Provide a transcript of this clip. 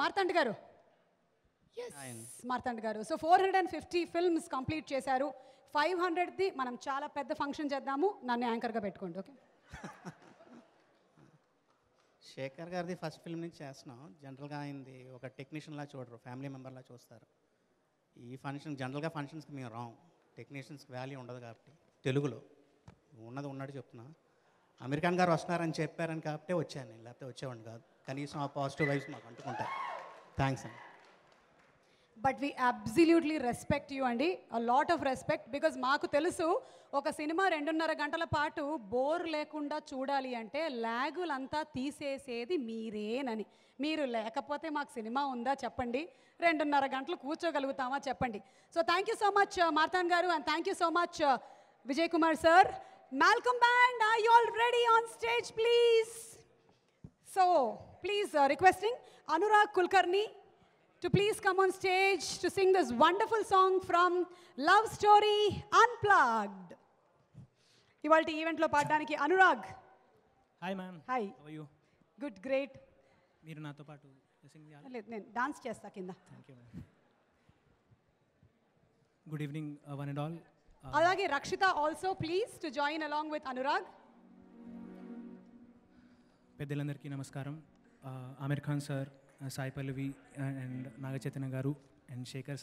మార్తాండ్ గారు మార్తాండ్ గారు so four hundred and fifty films complete చేశారు ఫైవ్ హండ్రెడ్ది మనం చాలా పెద్ద ఫంక్షన్ చేద్దాము నన్ను యాంకర్గా పెట్టుకోండి ఓకే శేఖర్ గారిది ఫస్ట్ ఫిల్మ్ నుంచి చేస్తున్నాం జనరల్గా ఆయనది ఒక టెక్నీషియన్లా చూడరు ఫ్యామిలీ మెంబర్లా చూస్తారు ఈ ఫంక్షన్ జనరల్గా ఫంక్షన్స్కి మేము రాము టెక్నీషియన్స్కి వాల్యూ ఉండదు కాబట్టి తెలుగులో ఉన్నది ఉన్నట్టు చెప్తున్నా అమెరికాన్ గారు వస్తున్నారని చెప్పారని కాబట్టి వచ్చాను లేకపోతే వచ్చేవాడిని కాదు కనీసం ఆ పాజిటివ్ వైబ్స్ మాకు అంటుకుంటారు థ్యాంక్స్ అండి but we absolutely respect you అండి లాట్ ఆఫ్ రెస్పెక్ట్ బికాజ్ మాకు తెలుసు ఒక సినిమా రెండున్నర గంటల పాటు బోర్ లేకుండా చూడాలి అంటే ల్యాగులంతా తీసేసేది మీరేనని మీరు లేకపోతే మాకు సినిమా ఉందా చెప్పండి రెండున్నర గంటలు కూర్చోగలుగుతామా చెప్పండి so thank you so much Marthan గారు and thank you so much Vijay Kumar sir Malcolm band I already on stage please So, please uh, requesting Anurag Kulkarni to please come on stage to sing this wonderful song from Love Story Unplugged. Ivalti event lo paadaniki Anurag. Hi ma'am. Hi. How are you? Good, great. Meer na to paatu sing cheyali. Le dance chestha kinda. Thank you ma'am. Good evening uh, one and all. Uh, Alage Rakshita also please to join along with Anurag. పెద్దలందరికీ నమస్కారం Aamir Khan sir Sai Pallavi and Naga Chaitanya గారు and Shekhar sir